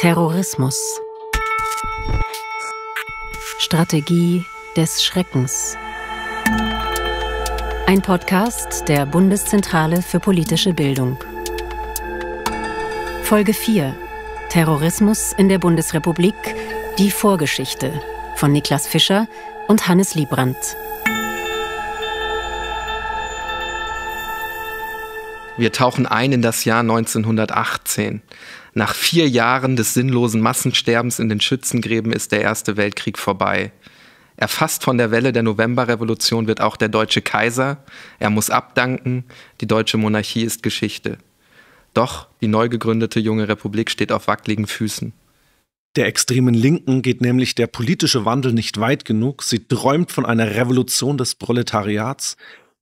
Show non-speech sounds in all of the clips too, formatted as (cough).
Terrorismus. Strategie des Schreckens. Ein Podcast der Bundeszentrale für politische Bildung. Folge 4. Terrorismus in der Bundesrepublik. Die Vorgeschichte von Niklas Fischer und Hannes Liebrandt. Wir tauchen ein in das Jahr 1918. Nach vier Jahren des sinnlosen Massensterbens in den Schützengräben ist der Erste Weltkrieg vorbei. Erfasst von der Welle der Novemberrevolution wird auch der deutsche Kaiser. Er muss abdanken, die deutsche Monarchie ist Geschichte. Doch die neu gegründete junge Republik steht auf wackeligen Füßen. Der extremen Linken geht nämlich der politische Wandel nicht weit genug. Sie träumt von einer Revolution des Proletariats.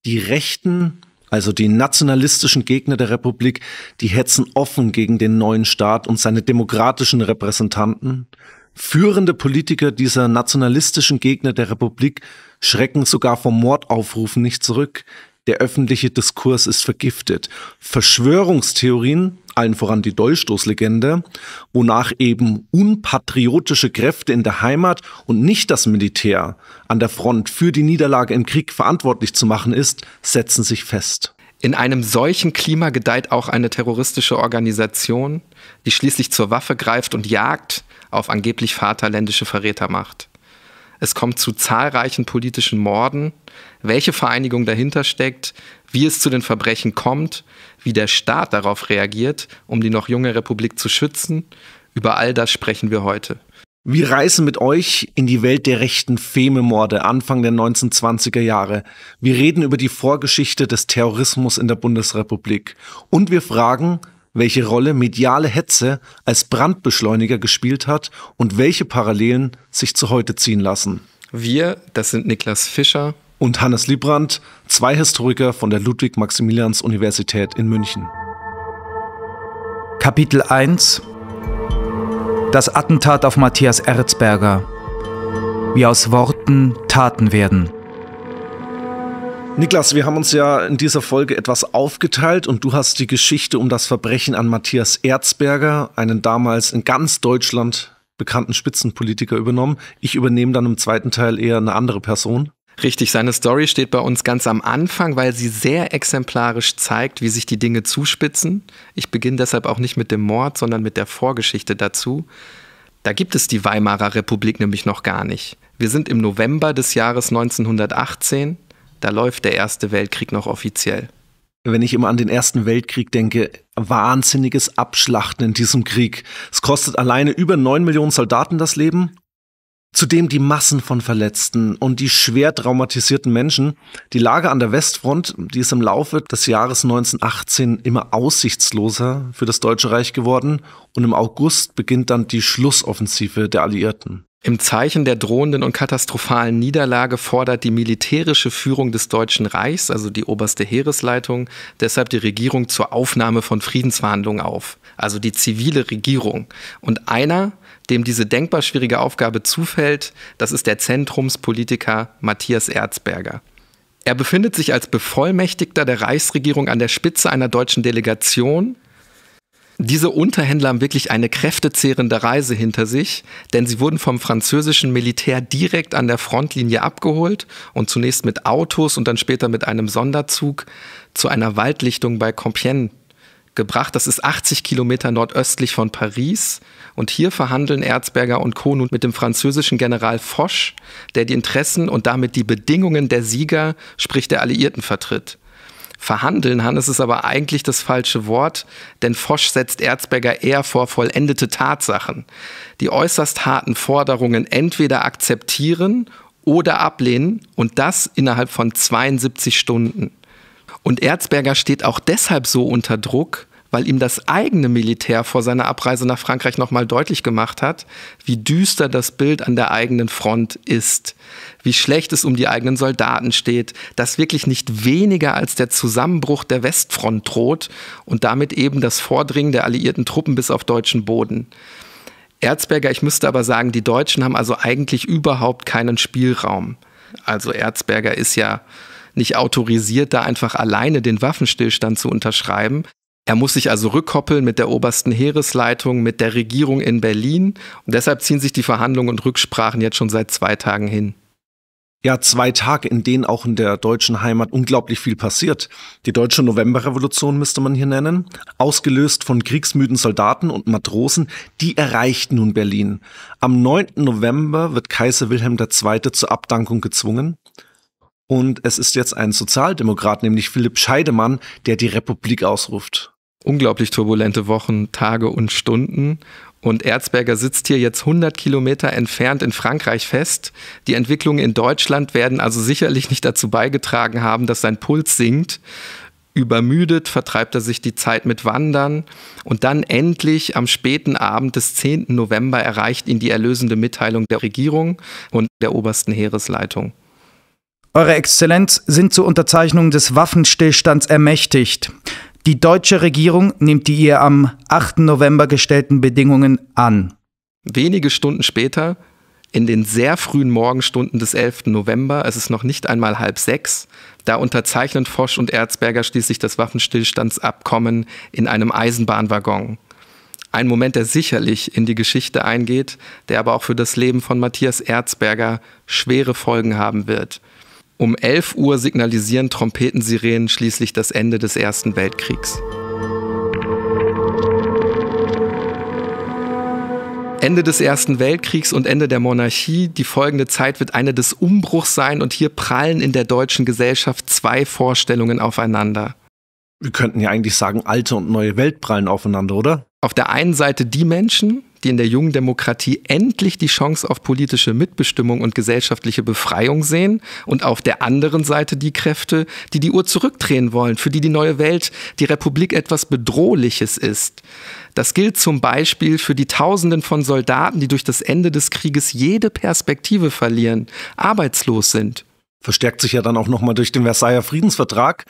Die Rechten also die nationalistischen Gegner der Republik, die hetzen offen gegen den neuen Staat und seine demokratischen Repräsentanten. Führende Politiker dieser nationalistischen Gegner der Republik schrecken sogar vom Mordaufrufen nicht zurück. Der öffentliche Diskurs ist vergiftet. Verschwörungstheorien allen voran die Dolchstoßlegende, wonach eben unpatriotische Kräfte in der Heimat und nicht das Militär an der Front für die Niederlage im Krieg verantwortlich zu machen ist, setzen sich fest. In einem solchen Klima gedeiht auch eine terroristische Organisation, die schließlich zur Waffe greift und Jagd auf angeblich vaterländische Verräter macht. Es kommt zu zahlreichen politischen Morden. Welche Vereinigung dahinter steckt, wie es zu den Verbrechen kommt, wie der Staat darauf reagiert, um die noch junge Republik zu schützen. Über all das sprechen wir heute. Wir reisen mit euch in die Welt der rechten Fememorde Anfang der 1920er Jahre. Wir reden über die Vorgeschichte des Terrorismus in der Bundesrepublik. Und wir fragen, welche Rolle mediale Hetze als Brandbeschleuniger gespielt hat und welche Parallelen sich zu heute ziehen lassen. Wir, das sind Niklas Fischer und Hannes Liebrandt, zwei Historiker von der Ludwig-Maximilians-Universität in München. Kapitel 1 Das Attentat auf Matthias Erzberger. Wie aus Worten Taten werden. Niklas, wir haben uns ja in dieser Folge etwas aufgeteilt und du hast die Geschichte um das Verbrechen an Matthias Erzberger, einen damals in ganz Deutschland bekannten Spitzenpolitiker, übernommen. Ich übernehme dann im zweiten Teil eher eine andere Person. Richtig, seine Story steht bei uns ganz am Anfang, weil sie sehr exemplarisch zeigt, wie sich die Dinge zuspitzen. Ich beginne deshalb auch nicht mit dem Mord, sondern mit der Vorgeschichte dazu. Da gibt es die Weimarer Republik nämlich noch gar nicht. Wir sind im November des Jahres 1918, da läuft der Erste Weltkrieg noch offiziell. Wenn ich immer an den Ersten Weltkrieg denke, wahnsinniges Abschlachten in diesem Krieg. Es kostet alleine über 9 Millionen Soldaten das Leben Zudem die Massen von Verletzten und die schwer traumatisierten Menschen. Die Lage an der Westfront, die ist im Laufe des Jahres 1918 immer aussichtsloser für das Deutsche Reich geworden und im August beginnt dann die Schlussoffensive der Alliierten. Im Zeichen der drohenden und katastrophalen Niederlage fordert die militärische Führung des Deutschen Reichs, also die oberste Heeresleitung, deshalb die Regierung zur Aufnahme von Friedensverhandlungen auf, also die zivile Regierung. Und einer, dem diese denkbar schwierige Aufgabe zufällt, das ist der Zentrumspolitiker Matthias Erzberger. Er befindet sich als Bevollmächtigter der Reichsregierung an der Spitze einer deutschen Delegation. Diese Unterhändler haben wirklich eine kräftezehrende Reise hinter sich, denn sie wurden vom französischen Militär direkt an der Frontlinie abgeholt und zunächst mit Autos und dann später mit einem Sonderzug zu einer Waldlichtung bei Compiègne gebracht. Das ist 80 Kilometer nordöstlich von Paris. Und hier verhandeln Erzberger und Co. nun mit dem französischen General Foch, der die Interessen und damit die Bedingungen der Sieger, sprich der Alliierten, vertritt. Verhandeln, Hannes, ist aber eigentlich das falsche Wort, denn Foch setzt Erzberger eher vor vollendete Tatsachen. Die äußerst harten Forderungen entweder akzeptieren oder ablehnen und das innerhalb von 72 Stunden. Und Erzberger steht auch deshalb so unter Druck, weil ihm das eigene Militär vor seiner Abreise nach Frankreich nochmal deutlich gemacht hat, wie düster das Bild an der eigenen Front ist, wie schlecht es um die eigenen Soldaten steht, dass wirklich nicht weniger als der Zusammenbruch der Westfront droht und damit eben das Vordringen der alliierten Truppen bis auf deutschen Boden. Erzberger, ich müsste aber sagen, die Deutschen haben also eigentlich überhaupt keinen Spielraum. Also Erzberger ist ja nicht autorisiert, da einfach alleine den Waffenstillstand zu unterschreiben. Er muss sich also rückkoppeln mit der obersten Heeresleitung, mit der Regierung in Berlin. Und deshalb ziehen sich die Verhandlungen und Rücksprachen jetzt schon seit zwei Tagen hin. Ja, zwei Tage, in denen auch in der deutschen Heimat unglaublich viel passiert. Die deutsche Novemberrevolution müsste man hier nennen, ausgelöst von kriegsmüden Soldaten und Matrosen, die erreicht nun Berlin. Am 9. November wird Kaiser Wilhelm II. zur Abdankung gezwungen. Und es ist jetzt ein Sozialdemokrat, nämlich Philipp Scheidemann, der die Republik ausruft. Unglaublich turbulente Wochen, Tage und Stunden. Und Erzberger sitzt hier jetzt 100 Kilometer entfernt in Frankreich fest. Die Entwicklungen in Deutschland werden also sicherlich nicht dazu beigetragen haben, dass sein Puls sinkt. Übermüdet vertreibt er sich die Zeit mit Wandern und dann endlich am späten Abend des 10. November erreicht ihn die erlösende Mitteilung der Regierung und der obersten Heeresleitung. Eure Exzellenz sind zur Unterzeichnung des Waffenstillstands ermächtigt. Die deutsche Regierung nimmt die ihr am 8. November gestellten Bedingungen an. Wenige Stunden später, in den sehr frühen Morgenstunden des 11. November, es ist noch nicht einmal halb sechs, da unterzeichnen Fosch und Erzberger schließlich das Waffenstillstandsabkommen in einem Eisenbahnwaggon. Ein Moment, der sicherlich in die Geschichte eingeht, der aber auch für das Leben von Matthias Erzberger schwere Folgen haben wird. Um 11 Uhr signalisieren Trompetensirenen schließlich das Ende des Ersten Weltkriegs. Ende des Ersten Weltkriegs und Ende der Monarchie. Die folgende Zeit wird eine des Umbruchs sein und hier prallen in der deutschen Gesellschaft zwei Vorstellungen aufeinander. Wir könnten ja eigentlich sagen, alte und neue Welt prallen aufeinander, oder? Auf der einen Seite die Menschen, die in der jungen Demokratie endlich die Chance auf politische Mitbestimmung und gesellschaftliche Befreiung sehen und auf der anderen Seite die Kräfte, die die Uhr zurückdrehen wollen, für die die neue Welt, die Republik etwas Bedrohliches ist. Das gilt zum Beispiel für die Tausenden von Soldaten, die durch das Ende des Krieges jede Perspektive verlieren, arbeitslos sind. Verstärkt sich ja dann auch nochmal durch den Versailler Friedensvertrag.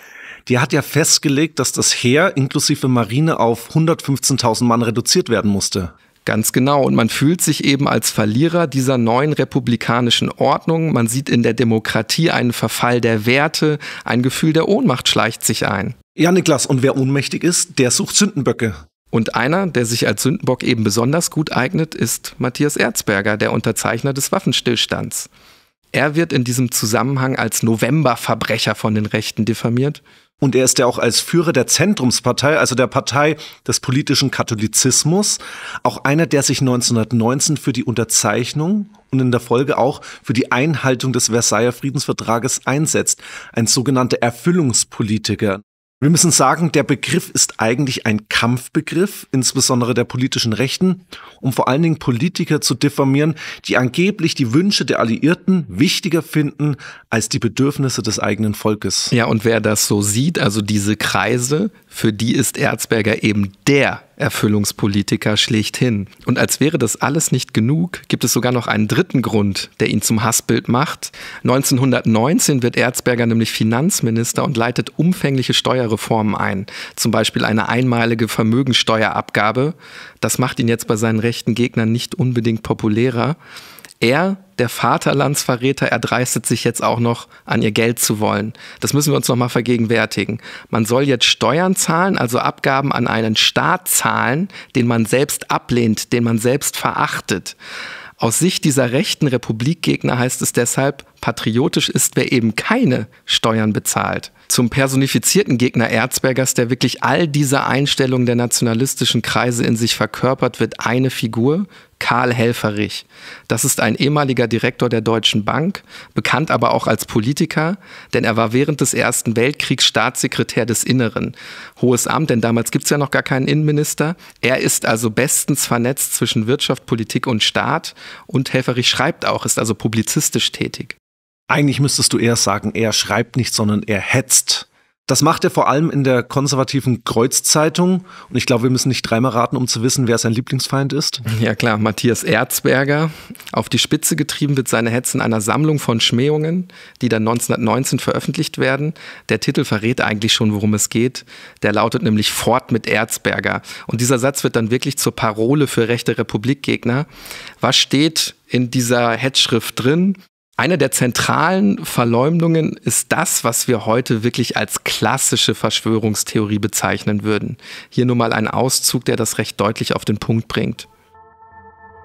Der hat ja festgelegt, dass das Heer inklusive Marine auf 115.000 Mann reduziert werden musste. Ganz genau. Und man fühlt sich eben als Verlierer dieser neuen republikanischen Ordnung. Man sieht in der Demokratie einen Verfall der Werte. Ein Gefühl der Ohnmacht schleicht sich ein. Ja, Niklas, und wer ohnmächtig ist, der sucht Sündenböcke. Und einer, der sich als Sündenbock eben besonders gut eignet, ist Matthias Erzberger, der Unterzeichner des Waffenstillstands. Er wird in diesem Zusammenhang als Novemberverbrecher von den Rechten diffamiert und er ist ja auch als Führer der Zentrumspartei, also der Partei des politischen Katholizismus, auch einer, der sich 1919 für die Unterzeichnung und in der Folge auch für die Einhaltung des Versailler Friedensvertrages einsetzt. Ein sogenannter Erfüllungspolitiker. Wir müssen sagen, der Begriff ist eigentlich ein Kampfbegriff, insbesondere der politischen Rechten, um vor allen Dingen Politiker zu diffamieren, die angeblich die Wünsche der Alliierten wichtiger finden als die Bedürfnisse des eigenen Volkes. Ja, und wer das so sieht, also diese Kreise, für die ist Erzberger eben der Erfüllungspolitiker schlechthin. Und als wäre das alles nicht genug, gibt es sogar noch einen dritten Grund, der ihn zum Hassbild macht. 1919 wird Erzberger nämlich Finanzminister und leitet umfängliche Steuerreformen ein, zum Beispiel eine einmalige Vermögensteuerabgabe. Das macht ihn jetzt bei seinen rechten Gegnern nicht unbedingt populärer er, der Vaterlandsverräter, erdreistet sich jetzt auch noch an ihr Geld zu wollen. Das müssen wir uns nochmal vergegenwärtigen. Man soll jetzt Steuern zahlen, also Abgaben an einen Staat zahlen, den man selbst ablehnt, den man selbst verachtet. Aus Sicht dieser rechten Republikgegner heißt es deshalb, patriotisch ist, wer eben keine Steuern bezahlt. Zum personifizierten Gegner Erzbergers, der wirklich all diese Einstellungen der nationalistischen Kreise in sich verkörpert, wird eine Figur, Karl Helferich. Das ist ein ehemaliger Direktor der Deutschen Bank, bekannt aber auch als Politiker, denn er war während des Ersten Weltkriegs Staatssekretär des Inneren. Hohes Amt, denn damals gibt es ja noch gar keinen Innenminister. Er ist also bestens vernetzt zwischen Wirtschaft, Politik und Staat und Helferich schreibt auch, ist also publizistisch tätig. Eigentlich müsstest du eher sagen, er schreibt nicht, sondern er hetzt. Das macht er vor allem in der konservativen Kreuzzeitung. Und ich glaube, wir müssen nicht dreimal raten, um zu wissen, wer sein Lieblingsfeind ist. (laughs) Ja klar, Matthias Erzberger. Auf die Spitze getrieben wird seine Hetze in einer Sammlung von Schmähungen, die dann 1919 veröffentlicht werden. Der Titel verrät eigentlich schon, worum es geht. Der lautet nämlich Fort mit Erzberger. Und dieser Satz wird dann wirklich zur Parole für rechte Republikgegner. Was steht in dieser Hetzschrift drin? Eine der zentralen Verleumdungen ist das, was wir heute wirklich als klassische Verschwörungstheorie bezeichnen würden. Hier nur mal ein Auszug, der das recht deutlich auf den Punkt bringt.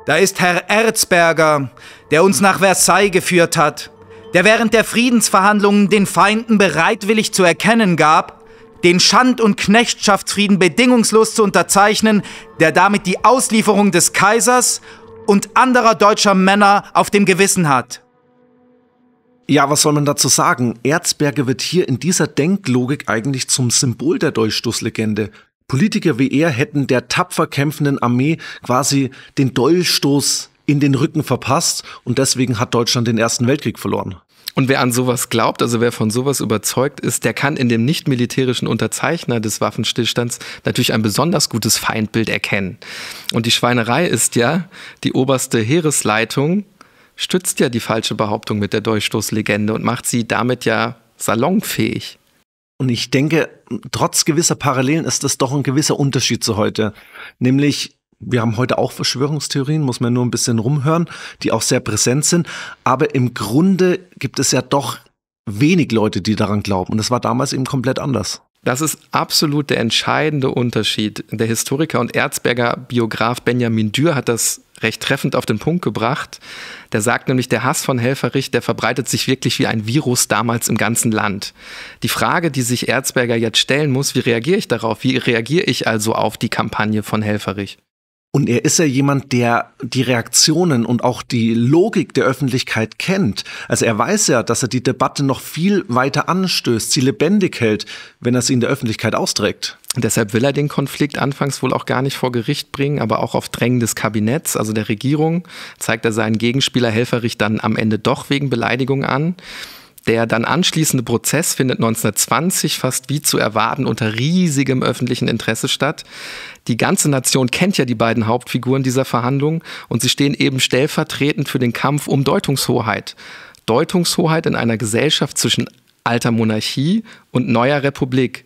Da ist Herr Erzberger, der uns nach Versailles geführt hat, der während der Friedensverhandlungen den Feinden bereitwillig zu erkennen gab, den Schand- und Knechtschaftsfrieden bedingungslos zu unterzeichnen, der damit die Auslieferung des Kaisers und anderer deutscher Männer auf dem Gewissen hat. Ja, was soll man dazu sagen? Erzberger wird hier in dieser Denklogik eigentlich zum Symbol der Dolchstoßlegende. Politiker wie er hätten der tapfer kämpfenden Armee quasi den Dolchstoß in den Rücken verpasst und deswegen hat Deutschland den Ersten Weltkrieg verloren. Und wer an sowas glaubt, also wer von sowas überzeugt ist, der kann in dem nicht-militärischen Unterzeichner des Waffenstillstands natürlich ein besonders gutes Feindbild erkennen. Und die Schweinerei ist ja die oberste Heeresleitung, stützt ja die falsche Behauptung mit der Durchstoßlegende und macht sie damit ja salonfähig. Und ich denke, trotz gewisser Parallelen ist das doch ein gewisser Unterschied zu heute. Nämlich, wir haben heute auch Verschwörungstheorien, muss man nur ein bisschen rumhören, die auch sehr präsent sind. Aber im Grunde gibt es ja doch wenig Leute, die daran glauben. Und das war damals eben komplett anders. Das ist absolut der entscheidende Unterschied. Der Historiker und Erzberger Biograf Benjamin Dürr hat das recht treffend auf den Punkt gebracht. Der sagt nämlich, der Hass von Helferich, der verbreitet sich wirklich wie ein Virus damals im ganzen Land. Die Frage, die sich Erzberger jetzt stellen muss, wie reagiere ich darauf? Wie reagiere ich also auf die Kampagne von Helferich? Und er ist ja jemand, der die Reaktionen und auch die Logik der Öffentlichkeit kennt. Also er weiß ja, dass er die Debatte noch viel weiter anstößt, sie lebendig hält, wenn er sie in der Öffentlichkeit austrägt. Deshalb will er den Konflikt anfangs wohl auch gar nicht vor Gericht bringen, aber auch auf Drängen des Kabinetts, also der Regierung, zeigt er seinen Gegenspieler Helferich dann am Ende doch wegen Beleidigung an. Der dann anschließende Prozess findet 1920 fast wie zu erwarten unter riesigem öffentlichen Interesse statt. Die ganze Nation kennt ja die beiden Hauptfiguren dieser Verhandlungen und sie stehen eben stellvertretend für den Kampf um Deutungshoheit. Deutungshoheit in einer Gesellschaft zwischen alter Monarchie und neuer Republik.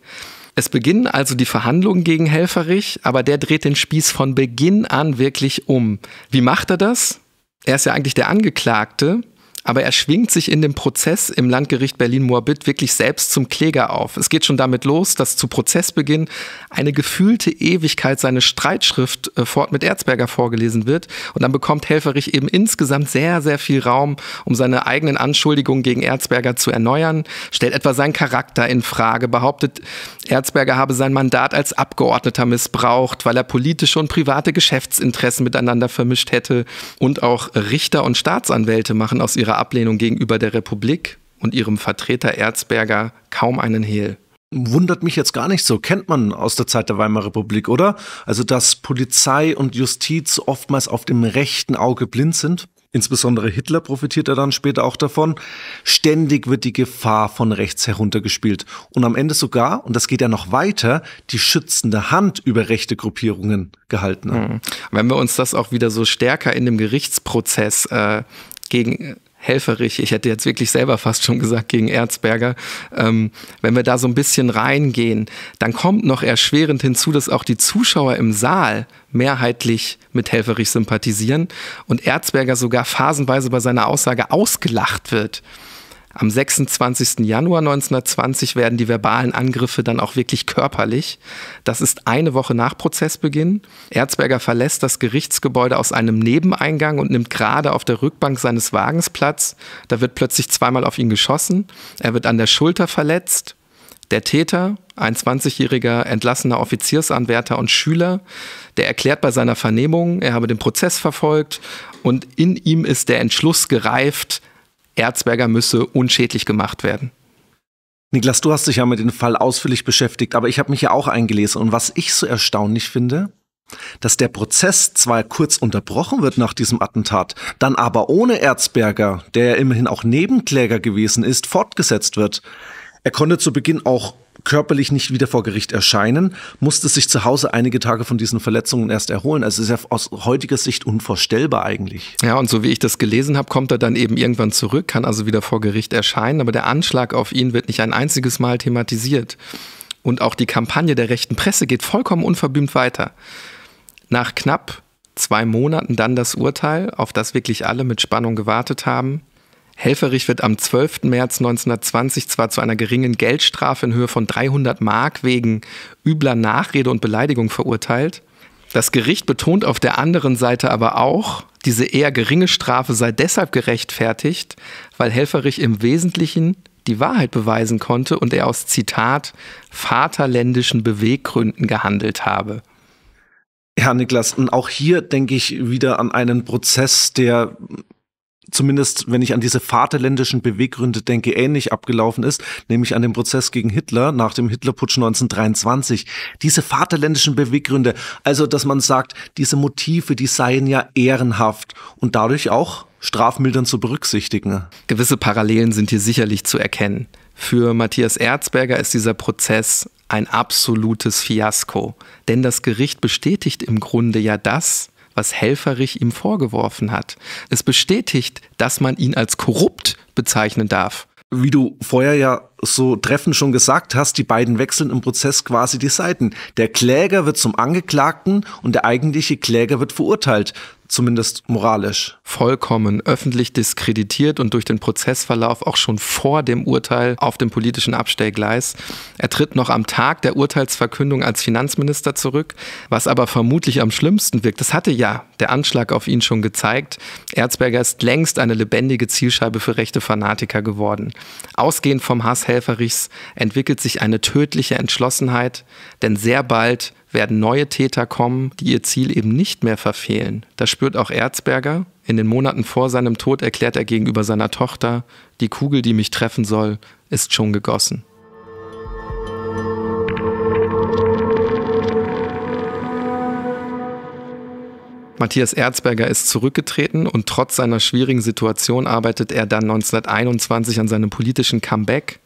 Es beginnen also die Verhandlungen gegen Helferich, aber der dreht den Spieß von Beginn an wirklich um. Wie macht er das? Er ist ja eigentlich der Angeklagte, aber er schwingt sich in dem Prozess im Landgericht Berlin-Moabit wirklich selbst zum Kläger auf. Es geht schon damit los, dass zu Prozessbeginn eine gefühlte Ewigkeit seine Streitschrift äh, fort mit Erzberger vorgelesen wird. Und dann bekommt Helferich eben insgesamt sehr, sehr viel Raum, um seine eigenen Anschuldigungen gegen Erzberger zu erneuern, stellt etwa seinen Charakter in Frage, behauptet, Erzberger habe sein Mandat als Abgeordneter missbraucht, weil er politische und private Geschäftsinteressen miteinander vermischt hätte. Und auch Richter und Staatsanwälte machen aus ihrer ihrer Ablehnung gegenüber der Republik und ihrem Vertreter Erzberger kaum einen Hehl. Wundert mich jetzt gar nicht so. Kennt man aus der Zeit der Weimarer Republik, oder? Also, dass Polizei und Justiz oftmals auf dem rechten Auge blind sind. Insbesondere Hitler profitiert er dann später auch davon. Ständig wird die Gefahr von rechts heruntergespielt. Und am Ende sogar, und das geht ja noch weiter, die schützende Hand über rechte Gruppierungen gehalten. Hm. Wenn wir uns das auch wieder so stärker in dem Gerichtsprozess äh, gegen äh, helferig, ich hätte jetzt wirklich selber fast schon gesagt gegen Erzberger, ähm, wenn wir da so ein bisschen reingehen, dann kommt noch erschwerend hinzu, dass auch die Zuschauer im Saal mehrheitlich mit Helferich sympathisieren und Erzberger sogar phasenweise bei seiner Aussage ausgelacht wird. Am 26. Januar 1920 werden die verbalen Angriffe dann auch wirklich körperlich. Das ist eine Woche nach Prozessbeginn. Erzberger verlässt das Gerichtsgebäude aus einem Nebeneingang und nimmt gerade auf der Rückbank seines Wagens Platz. Da wird plötzlich zweimal auf ihn geschossen. Er wird an der Schulter verletzt. Der Täter, ein 20-jähriger entlassener Offiziersanwärter und Schüler, der erklärt bei seiner Vernehmung, er habe den Prozess verfolgt und in ihm ist der Entschluss gereift, Erzberger müsse unschädlich gemacht werden. Niklas, du hast dich ja mit dem Fall ausführlich beschäftigt, aber ich habe mich ja auch eingelesen. Und was ich so erstaunlich finde, dass der Prozess zwar kurz unterbrochen wird nach diesem Attentat, dann aber ohne Erzberger, der ja immerhin auch Nebenkläger gewesen ist, fortgesetzt wird. Er konnte zu Beginn auch körperlich nicht wieder vor Gericht erscheinen, musste sich zu Hause einige Tage von diesen Verletzungen erst erholen. Also ist ja aus heutiger Sicht unvorstellbar eigentlich. Ja, und so wie ich das gelesen habe, kommt er dann eben irgendwann zurück, kann also wieder vor Gericht erscheinen, aber der Anschlag auf ihn wird nicht ein einziges Mal thematisiert. Und auch die Kampagne der rechten Presse geht vollkommen unverblümt weiter. Nach knapp zwei Monaten dann das Urteil, auf das wirklich alle mit Spannung gewartet haben. Helferich wird am 12. März 1920 zwar zu einer geringen Geldstrafe in Höhe von 300 Mark wegen übler Nachrede und Beleidigung verurteilt. Das Gericht betont auf der anderen Seite aber auch, diese eher geringe Strafe sei deshalb gerechtfertigt, weil Helferich im Wesentlichen die Wahrheit beweisen konnte und er aus Zitat vaterländischen Beweggründen gehandelt habe. Herr Niklas, und auch hier denke ich wieder an einen Prozess, der zumindest wenn ich an diese vaterländischen Beweggründe denke, ähnlich abgelaufen ist, nämlich an den Prozess gegen Hitler nach dem Hitlerputsch 1923. Diese vaterländischen Beweggründe, also dass man sagt, diese Motive, die seien ja ehrenhaft und dadurch auch strafmildernd zu berücksichtigen. Gewisse Parallelen sind hier sicherlich zu erkennen. Für Matthias Erzberger ist dieser Prozess ein absolutes Fiasko, denn das Gericht bestätigt im Grunde ja das, was Helferich ihm vorgeworfen hat. Es bestätigt, dass man ihn als korrupt bezeichnen darf. Wie du vorher ja so treffend schon gesagt hast, die beiden wechseln im Prozess quasi die Seiten. Der Kläger wird zum Angeklagten und der eigentliche Kläger wird verurteilt, zumindest moralisch. Vollkommen öffentlich diskreditiert und durch den Prozessverlauf auch schon vor dem Urteil auf dem politischen Abstellgleis. Er tritt noch am Tag der Urteilsverkündung als Finanzminister zurück, was aber vermutlich am schlimmsten wirkt. Das hatte ja der Anschlag auf ihn schon gezeigt. Erzberger ist längst eine lebendige Zielscheibe für rechte Fanatiker geworden. Ausgehend vom Hass Helferichs entwickelt sich eine tödliche Entschlossenheit, denn sehr bald werden neue Täter kommen, die ihr Ziel eben nicht mehr verfehlen. Das spürt auch Erzberger. In den Monaten vor seinem Tod erklärt er gegenüber seiner Tochter, die Kugel, die mich treffen soll, ist schon gegossen. Matthias Erzberger ist zurückgetreten und trotz seiner schwierigen Situation arbeitet er dann 1921 an seinem politischen Comeback.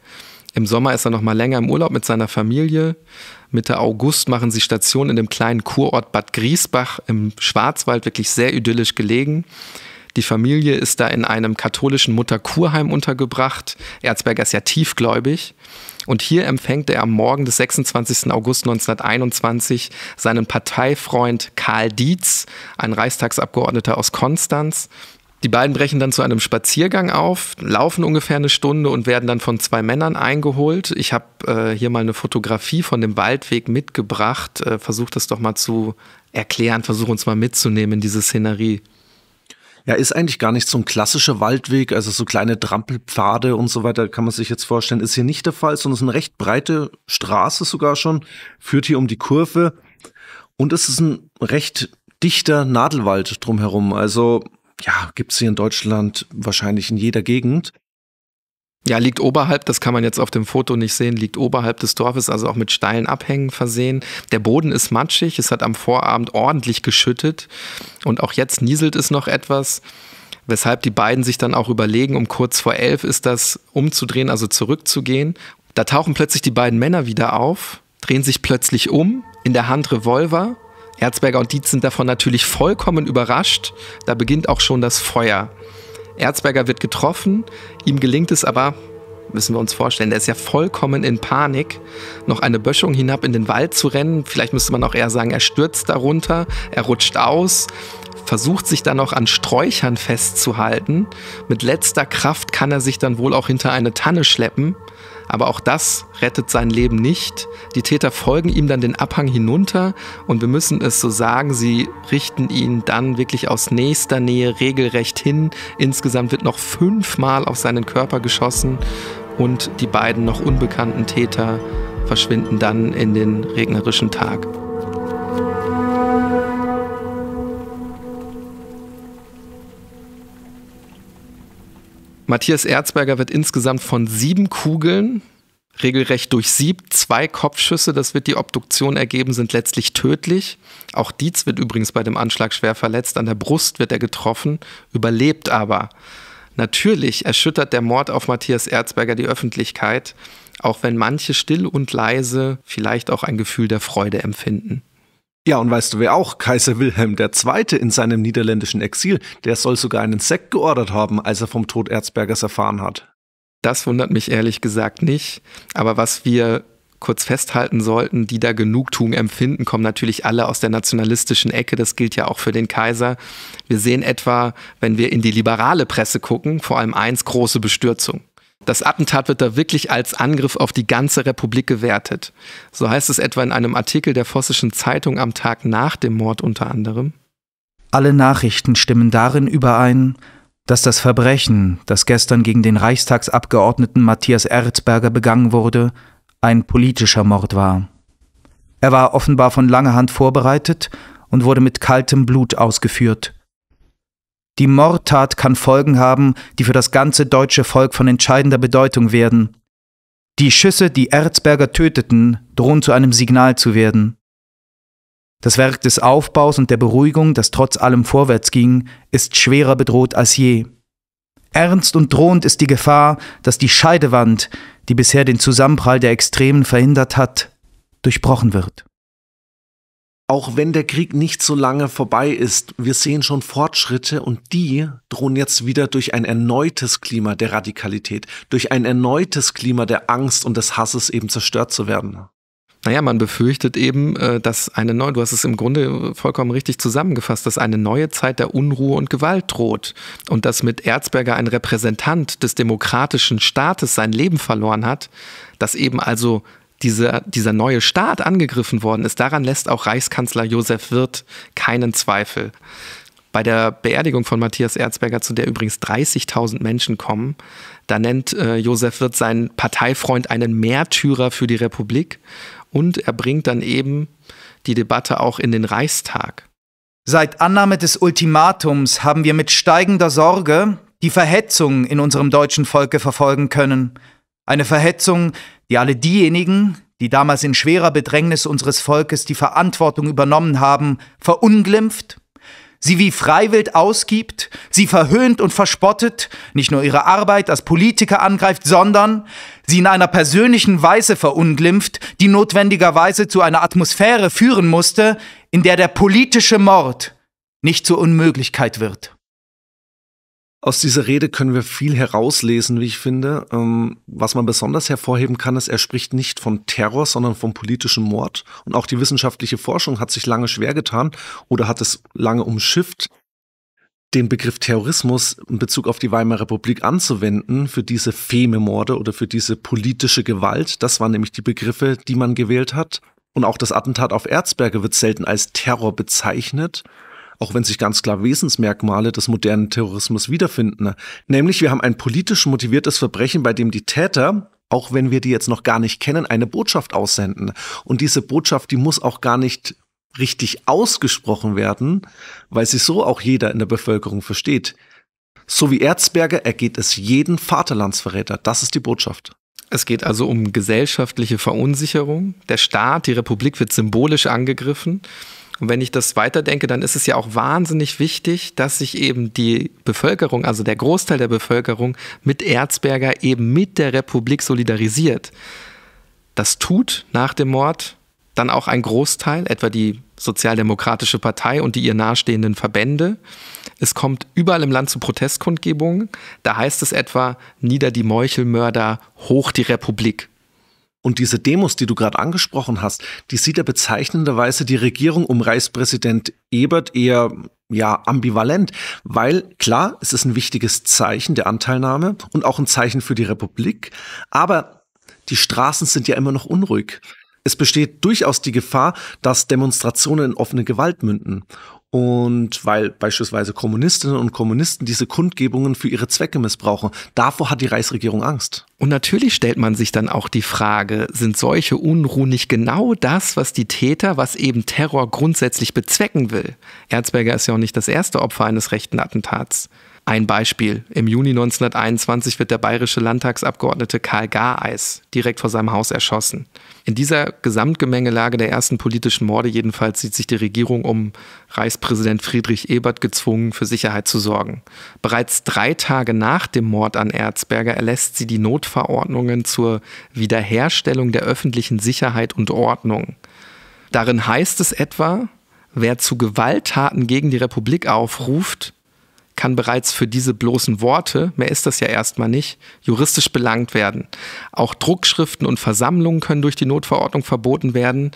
Im Sommer ist er noch mal länger im Urlaub mit seiner Familie. Mitte August machen sie Station in dem kleinen Kurort Bad Griesbach im Schwarzwald, wirklich sehr idyllisch gelegen. Die Familie ist da in einem katholischen Mutterkurheim untergebracht. Erzberger ist ja tiefgläubig. Und hier empfängt er am Morgen des 26. August 1921 seinen Parteifreund Karl Dietz, ein Reichstagsabgeordneter aus Konstanz. Die beiden brechen dann zu einem Spaziergang auf, laufen ungefähr eine Stunde und werden dann von zwei Männern eingeholt. Ich habe äh, hier mal eine Fotografie von dem Waldweg mitgebracht. Äh, versuch das doch mal zu erklären, versuch uns mal mitzunehmen in diese Szenerie. Ja, ist eigentlich gar nicht so ein klassischer Waldweg, also so kleine Trampelpfade und so weiter, kann man sich jetzt vorstellen. Ist hier nicht der Fall, sondern es ist eine recht breite Straße sogar schon, führt hier um die Kurve und es ist ein recht dichter Nadelwald drumherum. Also ja, gibt es hier in Deutschland wahrscheinlich in jeder Gegend. Ja, liegt oberhalb, das kann man jetzt auf dem Foto nicht sehen, liegt oberhalb des Dorfes, also auch mit steilen Abhängen versehen. Der Boden ist matschig, es hat am Vorabend ordentlich geschüttet und auch jetzt nieselt es noch etwas, weshalb die beiden sich dann auch überlegen, um kurz vor elf ist das umzudrehen, also zurückzugehen. Da tauchen plötzlich die beiden Männer wieder auf, drehen sich plötzlich um, in der Hand Revolver. Herzberger und Dietz sind davon natürlich vollkommen überrascht, da beginnt auch schon das Feuer. Erzberger wird getroffen, ihm gelingt es aber, müssen wir uns vorstellen, er ist ja vollkommen in Panik, noch eine Böschung hinab in den Wald zu rennen. Vielleicht müsste man auch eher sagen, er stürzt darunter, er rutscht aus, versucht sich dann noch an Sträuchern festzuhalten. Mit letzter Kraft kann er sich dann wohl auch hinter eine Tanne schleppen. Aber auch das rettet sein Leben nicht. Die Täter folgen ihm dann den Abhang hinunter und wir müssen es so sagen, sie richten ihn dann wirklich aus nächster Nähe regelrecht hin. Insgesamt wird noch fünfmal auf seinen Körper geschossen und die beiden noch unbekannten Täter verschwinden dann in den regnerischen Tag. Matthias Erzberger wird insgesamt von sieben Kugeln regelrecht durchsiebt. Zwei Kopfschüsse, das wird die Obduktion ergeben, sind letztlich tödlich. Auch Dietz wird übrigens bei dem Anschlag schwer verletzt. An der Brust wird er getroffen, überlebt aber. Natürlich erschüttert der Mord auf Matthias Erzberger die Öffentlichkeit, auch wenn manche still und leise vielleicht auch ein Gefühl der Freude empfinden. Ja, und weißt du wer auch? Kaiser Wilhelm II. in seinem niederländischen Exil, der soll sogar einen Sekt geordert haben, als er vom Tod Erzbergers erfahren hat. Das wundert mich ehrlich gesagt nicht. Aber was wir kurz festhalten sollten, die da Genugtuung empfinden, kommen natürlich alle aus der nationalistischen Ecke. Das gilt ja auch für den Kaiser. Wir sehen etwa, wenn wir in die liberale Presse gucken, vor allem eins große Bestürzung. Das Attentat wird da wirklich als Angriff auf die ganze Republik gewertet. So heißt es etwa in einem Artikel der Vossischen Zeitung am Tag nach dem Mord unter anderem. Alle Nachrichten stimmen darin überein, dass das Verbrechen, das gestern gegen den Reichstagsabgeordneten Matthias Erzberger begangen wurde, ein politischer Mord war. Er war offenbar von langer Hand vorbereitet und wurde mit kaltem Blut ausgeführt. Die Mordtat kann Folgen haben, die für das ganze deutsche Volk von entscheidender Bedeutung werden. Die Schüsse, die Erzberger töteten, drohen zu einem Signal zu werden. Das Werk des Aufbaus und der Beruhigung, das trotz allem vorwärts ging, ist schwerer bedroht als je. Ernst und drohend ist die Gefahr, dass die Scheidewand, die bisher den Zusammenprall der Extremen verhindert hat, durchbrochen wird auch wenn der Krieg nicht so lange vorbei ist, wir sehen schon Fortschritte und die drohen jetzt wieder durch ein erneutes Klima der Radikalität, durch ein erneutes Klima der Angst und des Hasses eben zerstört zu werden. Naja, man befürchtet eben, äh, dass eine neue, du hast es im Grunde vollkommen richtig zusammengefasst, dass eine neue Zeit der Unruhe und Gewalt droht und dass mit Erzberger ein Repräsentant des demokratischen Staates sein Leben verloren hat, dass eben also dieser, dieser neue Staat angegriffen worden ist, daran lässt auch Reichskanzler Josef Wirth keinen Zweifel. Bei der Beerdigung von Matthias Erzberger, zu der übrigens 30.000 Menschen kommen, da nennt äh, Josef Wirth seinen Parteifreund einen Märtyrer für die Republik und er bringt dann eben die Debatte auch in den Reichstag. Seit Annahme des Ultimatums haben wir mit steigender Sorge die Verhetzung in unserem deutschen Volke verfolgen können. Eine Verhetzung, die alle diejenigen, die damals in schwerer Bedrängnis unseres Volkes die Verantwortung übernommen haben, verunglimpft, sie wie Freiwild ausgibt, sie verhöhnt und verspottet, nicht nur ihre Arbeit als Politiker angreift, sondern sie in einer persönlichen Weise verunglimpft, die notwendigerweise zu einer Atmosphäre führen musste, in der der politische Mord nicht zur Unmöglichkeit wird. Aus dieser Rede können wir viel herauslesen, wie ich finde. Ähm, was man besonders hervorheben kann, ist, er spricht nicht von Terror, sondern vom politischen Mord. Und auch die wissenschaftliche Forschung hat sich lange schwer getan oder hat es lange umschifft, den Begriff Terrorismus in Bezug auf die Weimarer Republik anzuwenden für diese Fememorde oder für diese politische Gewalt. Das waren nämlich die Begriffe, die man gewählt hat. Und auch das Attentat auf Erzberge wird selten als Terror bezeichnet auch wenn sich ganz klar Wesensmerkmale des modernen Terrorismus wiederfinden. Nämlich wir haben ein politisch motiviertes Verbrechen, bei dem die Täter, auch wenn wir die jetzt noch gar nicht kennen, eine Botschaft aussenden. Und diese Botschaft, die muss auch gar nicht richtig ausgesprochen werden, weil sie so auch jeder in der Bevölkerung versteht. So wie Erzberger ergeht es jeden Vaterlandsverräter. Das ist die Botschaft. Es geht also um gesellschaftliche Verunsicherung. Der Staat, die Republik wird symbolisch angegriffen. Und wenn ich das weiterdenke, dann ist es ja auch wahnsinnig wichtig, dass sich eben die Bevölkerung, also der Großteil der Bevölkerung mit Erzberger eben mit der Republik solidarisiert. Das tut nach dem Mord dann auch ein Großteil, etwa die Sozialdemokratische Partei und die ihr nahestehenden Verbände. Es kommt überall im Land zu Protestkundgebungen. Da heißt es etwa, nieder die Meuchelmörder, hoch die Republik. Und diese Demos, die du gerade angesprochen hast, die sieht ja bezeichnenderweise die Regierung um Reichspräsident Ebert eher ja, ambivalent, weil klar, es ist ein wichtiges Zeichen der Anteilnahme und auch ein Zeichen für die Republik, aber die Straßen sind ja immer noch unruhig. Es besteht durchaus die Gefahr, dass Demonstrationen in offene Gewalt münden. Und weil beispielsweise Kommunistinnen und Kommunisten diese Kundgebungen für ihre Zwecke missbrauchen, davor hat die Reichsregierung Angst. Und natürlich stellt man sich dann auch die Frage, sind solche Unruhen nicht genau das, was die Täter, was eben Terror grundsätzlich bezwecken will? Erzberger ist ja auch nicht das erste Opfer eines rechten Attentats. Ein Beispiel. Im Juni 1921 wird der bayerische Landtagsabgeordnete Karl Gareis direkt vor seinem Haus erschossen. In dieser Gesamtgemengelage der ersten politischen Morde jedenfalls sieht sich die Regierung um Reichspräsident Friedrich Ebert gezwungen, für Sicherheit zu sorgen. Bereits drei Tage nach dem Mord an Erzberger erlässt sie die Notverordnungen zur Wiederherstellung der öffentlichen Sicherheit und Ordnung. Darin heißt es etwa, wer zu Gewalttaten gegen die Republik aufruft, kann bereits für diese bloßen Worte, mehr ist das ja erstmal nicht, juristisch belangt werden. Auch Druckschriften und Versammlungen können durch die Notverordnung verboten werden.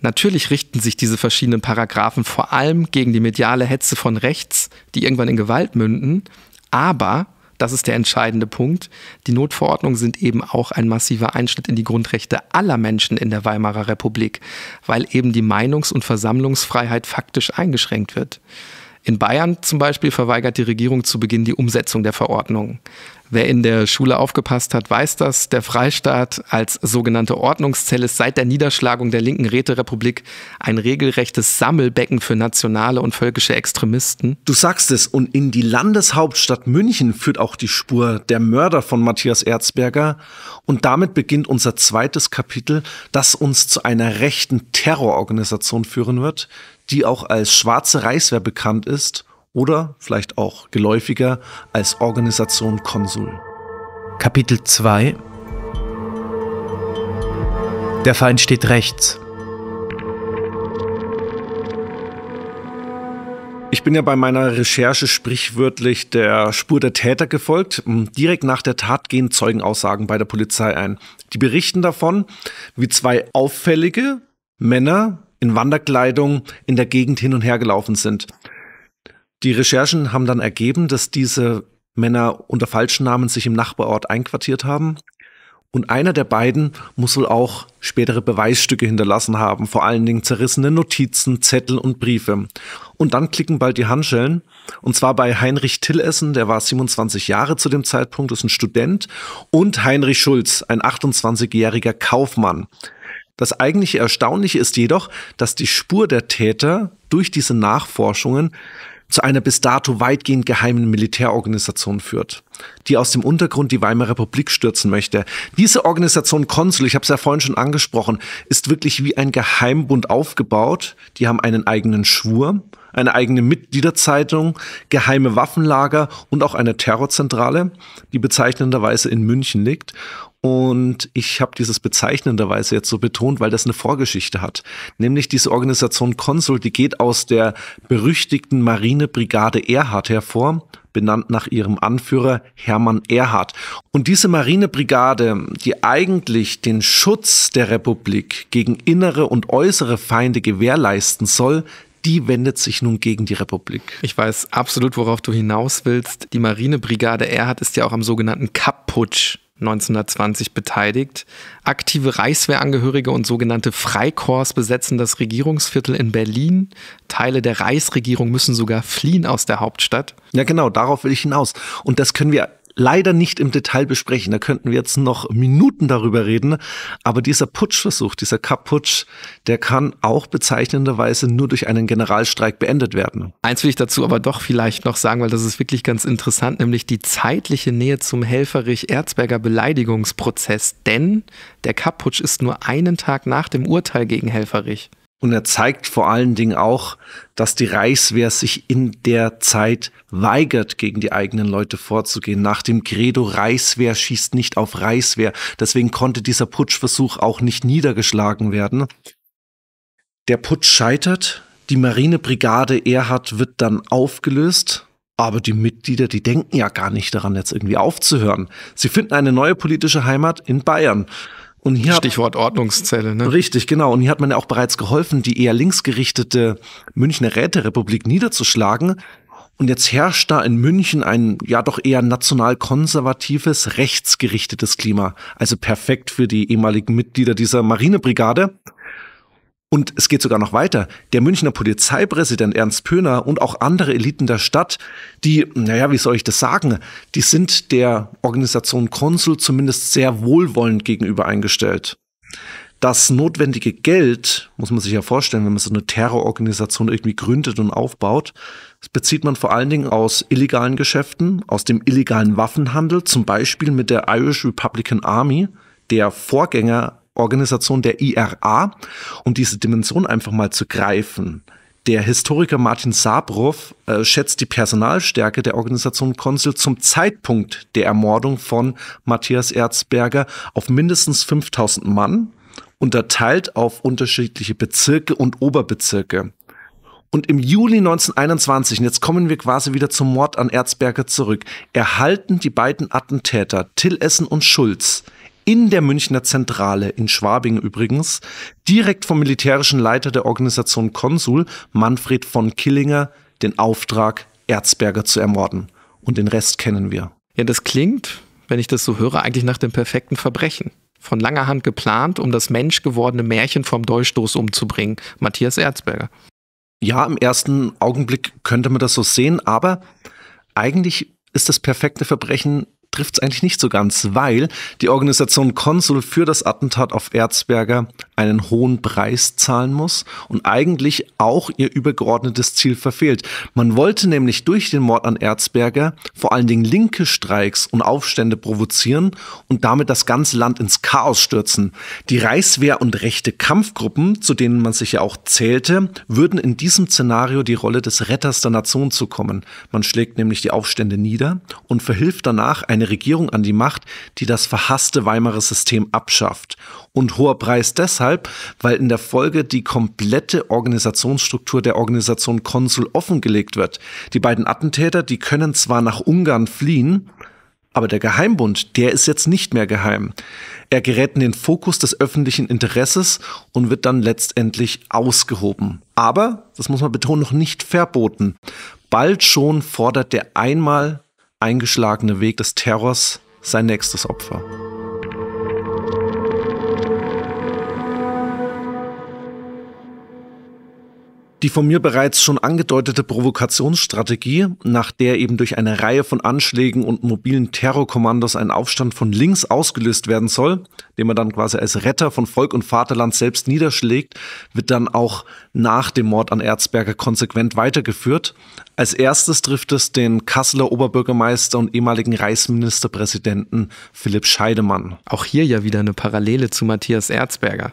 Natürlich richten sich diese verschiedenen Paragraphen vor allem gegen die mediale Hetze von rechts, die irgendwann in Gewalt münden, aber das ist der entscheidende Punkt. Die Notverordnungen sind eben auch ein massiver Einschnitt in die Grundrechte aller Menschen in der Weimarer Republik, weil eben die Meinungs- und Versammlungsfreiheit faktisch eingeschränkt wird. In Bayern zum Beispiel verweigert die Regierung zu Beginn die Umsetzung der Verordnung. Wer in der Schule aufgepasst hat, weiß das. Der Freistaat als sogenannte Ordnungszelle ist seit der Niederschlagung der linken Räterepublik ein regelrechtes Sammelbecken für nationale und völkische Extremisten. Du sagst es, und in die Landeshauptstadt München führt auch die Spur der Mörder von Matthias Erzberger. Und damit beginnt unser zweites Kapitel, das uns zu einer rechten Terrororganisation führen wird, die auch als schwarze Reichswehr bekannt ist oder vielleicht auch geläufiger als Organisation Konsul. Kapitel 2 Der Feind steht rechts. Ich bin ja bei meiner Recherche sprichwörtlich der Spur der Täter gefolgt. Direkt nach der Tat gehen Zeugenaussagen bei der Polizei ein. Die berichten davon, wie zwei auffällige Männer in Wanderkleidung in der Gegend hin und her gelaufen sind. Die Recherchen haben dann ergeben, dass diese Männer unter falschen Namen sich im Nachbarort einquartiert haben. Und einer der beiden muss wohl auch spätere Beweisstücke hinterlassen haben, vor allen Dingen zerrissene Notizen, Zettel und Briefe. Und dann klicken bald die Handschellen, und zwar bei Heinrich Tillessen, der war 27 Jahre zu dem Zeitpunkt, ist ein Student, und Heinrich Schulz, ein 28-jähriger Kaufmann. Das eigentliche Erstaunliche ist jedoch, dass die Spur der Täter durch diese Nachforschungen zu einer bis dato weitgehend geheimen Militärorganisation führt, die aus dem Untergrund die Weimarer Republik stürzen möchte. Diese Organisation Konsul, ich habe es ja vorhin schon angesprochen, ist wirklich wie ein Geheimbund aufgebaut. Die haben einen eigenen Schwur, eine eigene Mitgliederzeitung, geheime Waffenlager und auch eine Terrorzentrale, die bezeichnenderweise in München liegt. Und ich habe dieses bezeichnenderweise jetzt so betont, weil das eine Vorgeschichte hat. Nämlich diese Organisation Consul, die geht aus der berüchtigten Marinebrigade Erhard hervor, benannt nach ihrem Anführer Hermann Erhard. Und diese Marinebrigade, die eigentlich den Schutz der Republik gegen innere und äußere Feinde gewährleisten soll, die wendet sich nun gegen die Republik. Ich weiß absolut, worauf du hinaus willst. Die Marinebrigade Erhard ist ja auch am sogenannten Kapp-Putsch 1920 beteiligt. Aktive Reichswehrangehörige und sogenannte Freikorps besetzen das Regierungsviertel in Berlin. Teile der Reichsregierung müssen sogar fliehen aus der Hauptstadt. Ja, genau, darauf will ich hinaus. Und das können wir leider nicht im Detail besprechen. Da könnten wir jetzt noch Minuten darüber reden. Aber dieser Putschversuch, dieser Kapp-Putsch, der kann auch bezeichnenderweise nur durch einen Generalstreik beendet werden. Eins will ich dazu aber doch vielleicht noch sagen, weil das ist wirklich ganz interessant, nämlich die zeitliche Nähe zum Helferich-Erzberger Beleidigungsprozess. Denn der Kapp-Putsch ist nur einen Tag nach dem Urteil gegen Helferich. Und er zeigt vor allen Dingen auch, dass die Reichswehr sich in der Zeit weigert, gegen die eigenen Leute vorzugehen. Nach dem Credo Reichswehr schießt nicht auf Reichswehr. Deswegen konnte dieser Putschversuch auch nicht niedergeschlagen werden. Der Putsch scheitert. Die Marinebrigade Erhard wird dann aufgelöst. Aber die Mitglieder, die denken ja gar nicht daran, jetzt irgendwie aufzuhören. Sie finden eine neue politische Heimat in Bayern. Und hier Stichwort Ordnungszelle, ne? Richtig, genau. Und hier hat man ja auch bereits geholfen, die eher linksgerichtete Münchner Räterepublik niederzuschlagen. Und jetzt herrscht da in München ein ja doch eher national-konservatives, rechtsgerichtetes Klima. Also perfekt für die ehemaligen Mitglieder dieser Marinebrigade. Und es geht sogar noch weiter. Der Münchner Polizeipräsident Ernst Pöhner und auch andere Eliten der Stadt, die, naja, wie soll ich das sagen, die sind der Organisation Konsul zumindest sehr wohlwollend gegenüber eingestellt. Das notwendige Geld, muss man sich ja vorstellen, wenn man so eine Terrororganisation irgendwie gründet und aufbaut, das bezieht man vor allen Dingen aus illegalen Geschäften, aus dem illegalen Waffenhandel, zum Beispiel mit der Irish Republican Army, der Vorgänger Organisation der IRA, um diese Dimension einfach mal zu greifen. Der Historiker Martin Sabrow äh, schätzt die Personalstärke der Organisation Konsul zum Zeitpunkt der Ermordung von Matthias Erzberger auf mindestens 5000 Mann, unterteilt auf unterschiedliche Bezirke und Oberbezirke. Und im Juli 1921, und jetzt kommen wir quasi wieder zum Mord an Erzberger zurück, erhalten die beiden Attentäter Tillessen und Schulz in der Münchner Zentrale, in Schwabing übrigens, direkt vom militärischen Leiter der Organisation Konsul, Manfred von Killinger, den Auftrag, Erzberger zu ermorden. Und den Rest kennen wir. Ja, das klingt, wenn ich das so höre, eigentlich nach dem perfekten Verbrechen. Von langer Hand geplant, um das menschgewordene Märchen vom Dolchstoß umzubringen. Matthias Erzberger. Ja, im ersten Augenblick könnte man das so sehen, aber eigentlich ist das perfekte Verbrechen trifft es eigentlich nicht so ganz, weil die Organisation Konsul für das Attentat auf Erzberger einen hohen Preis zahlen muss und eigentlich auch ihr übergeordnetes Ziel verfehlt. Man wollte nämlich durch den Mord an Erzberger vor allen Dingen linke Streiks und Aufstände provozieren und damit das ganze Land ins Chaos stürzen. Die Reichswehr und rechte Kampfgruppen, zu denen man sich ja auch zählte, würden in diesem Szenario die Rolle des Retters der Nation zukommen. Man schlägt nämlich die Aufstände nieder und verhilft danach eine Regierung an die Macht, die das verhasste Weimarer System abschafft und hoher Preis deshalb, weil in der Folge die komplette Organisationsstruktur der Organisation Konsul offengelegt wird. Die beiden Attentäter, die können zwar nach Ungarn fliehen, aber der Geheimbund, der ist jetzt nicht mehr geheim. Er gerät in den Fokus des öffentlichen Interesses und wird dann letztendlich ausgehoben. Aber, das muss man betonen, noch nicht verboten. Bald schon fordert der einmal eingeschlagene Weg des Terrors sein nächstes Opfer. Die von mir bereits schon angedeutete Provokationsstrategie, nach der eben durch eine Reihe von Anschlägen und mobilen Terrorkommandos ein Aufstand von links ausgelöst werden soll, den man dann quasi als Retter von Volk und Vaterland selbst niederschlägt, wird dann auch nach dem Mord an Erzberger konsequent weitergeführt. Als erstes trifft es den Kasseler Oberbürgermeister und ehemaligen Reichsministerpräsidenten Philipp Scheidemann. Auch hier ja wieder eine Parallele zu Matthias Erzberger.